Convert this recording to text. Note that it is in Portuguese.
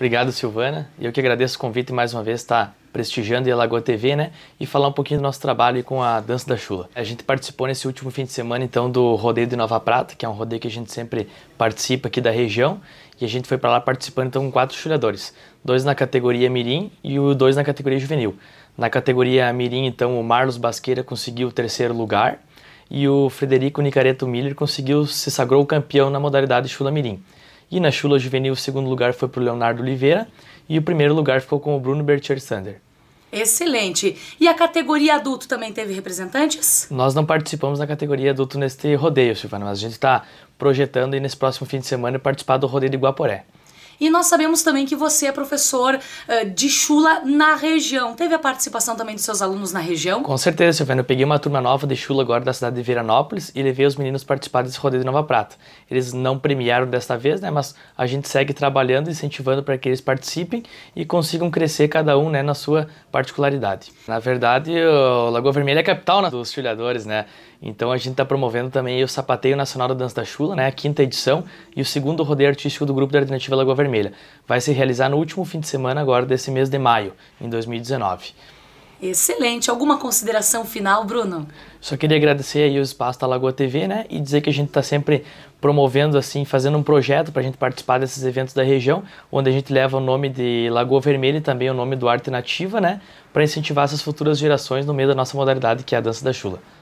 Obrigado, Silvana. E eu que agradeço o convite mais uma vez estar tá prestigiando a Lagoa TV, né? E falar um pouquinho do nosso trabalho com a Dança da Chula. A gente participou nesse último fim de semana, então, do Rodeio de Nova Prata, que é um rodeio que a gente sempre participa aqui da região. E a gente foi para lá participando, então, com quatro chulhadores. Dois na categoria mirim e os dois na categoria juvenil. Na categoria mirim, então, o Marlos Basqueira conseguiu o terceiro lugar e o Frederico Nicareto Miller conseguiu, se sagrou campeão na modalidade chula mirim. E na chula juvenil, o segundo lugar foi para o Leonardo Oliveira e o primeiro lugar ficou com o Bruno Bertier Sander. Excelente. E a categoria adulto também teve representantes? Nós não participamos da categoria adulto neste rodeio, Silvana, mas a gente está projetando e nesse próximo fim de semana participar do rodeio de Guaporé. E nós sabemos também que você é professor uh, de chula na região. Teve a participação também dos seus alunos na região? Com certeza, Silvana. Eu peguei uma turma nova de chula agora da cidade de Veranópolis e levei os meninos participar desse rodeio de Nova Prata. Eles não premiaram desta vez, né? Mas a gente segue trabalhando, incentivando para que eles participem e consigam crescer cada um, né, na sua particularidade. Na verdade, o Lagoa Vermelha é a capital né, dos chulhadores, né? Então a gente está promovendo também o Sapateio Nacional da Dança da Chula, né? A quinta edição e o segundo rodeio artístico do grupo da Alternativa Lagoa Vermelha. Vermelha. Vai se realizar no último fim de semana agora desse mês de maio, em 2019. Excelente. Alguma consideração final, Bruno? Só queria agradecer aí o espaço da Lagoa TV, né? E dizer que a gente está sempre promovendo, assim, fazendo um projeto para a gente participar desses eventos da região, onde a gente leva o nome de Lagoa Vermelha e também o nome do Arte Nativa, né? Para incentivar essas futuras gerações no meio da nossa modalidade, que é a dança da chula.